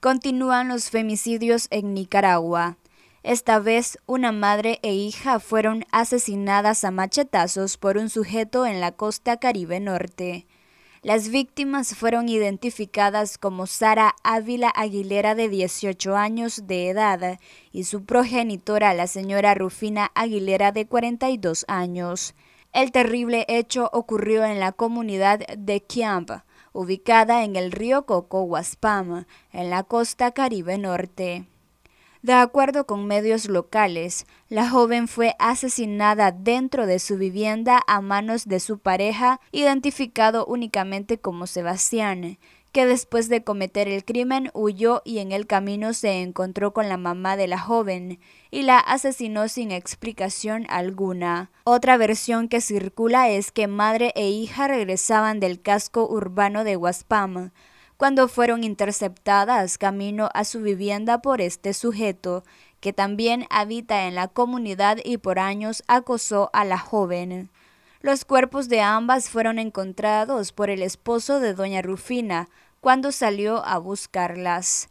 Continúan los femicidios en Nicaragua. Esta vez, una madre e hija fueron asesinadas a machetazos por un sujeto en la costa caribe norte. Las víctimas fueron identificadas como Sara Ávila Aguilera de 18 años de edad y su progenitora, la señora Rufina Aguilera de 42 años. El terrible hecho ocurrió en la comunidad de Kiampa, ubicada en el río Coco Guaspam, en la costa Caribe Norte. De acuerdo con medios locales, la joven fue asesinada dentro de su vivienda a manos de su pareja, identificado únicamente como Sebastián, que después de cometer el crimen huyó y en el camino se encontró con la mamá de la joven y la asesinó sin explicación alguna. Otra versión que circula es que madre e hija regresaban del casco urbano de Guaspam cuando fueron interceptadas camino a su vivienda por este sujeto, que también habita en la comunidad y por años acosó a la joven. Los cuerpos de ambas fueron encontrados por el esposo de doña Rufina cuando salió a buscarlas.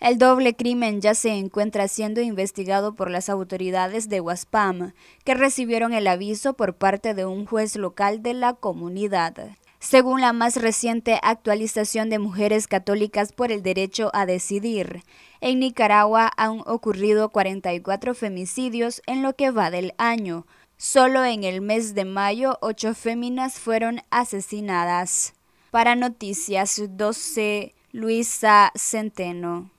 El doble crimen ya se encuentra siendo investigado por las autoridades de Waspam, que recibieron el aviso por parte de un juez local de la comunidad según la más reciente actualización de Mujeres Católicas por el Derecho a Decidir. En Nicaragua han ocurrido 44 femicidios en lo que va del año. Solo en el mes de mayo, ocho féminas fueron asesinadas. Para Noticias 12, Luisa Centeno.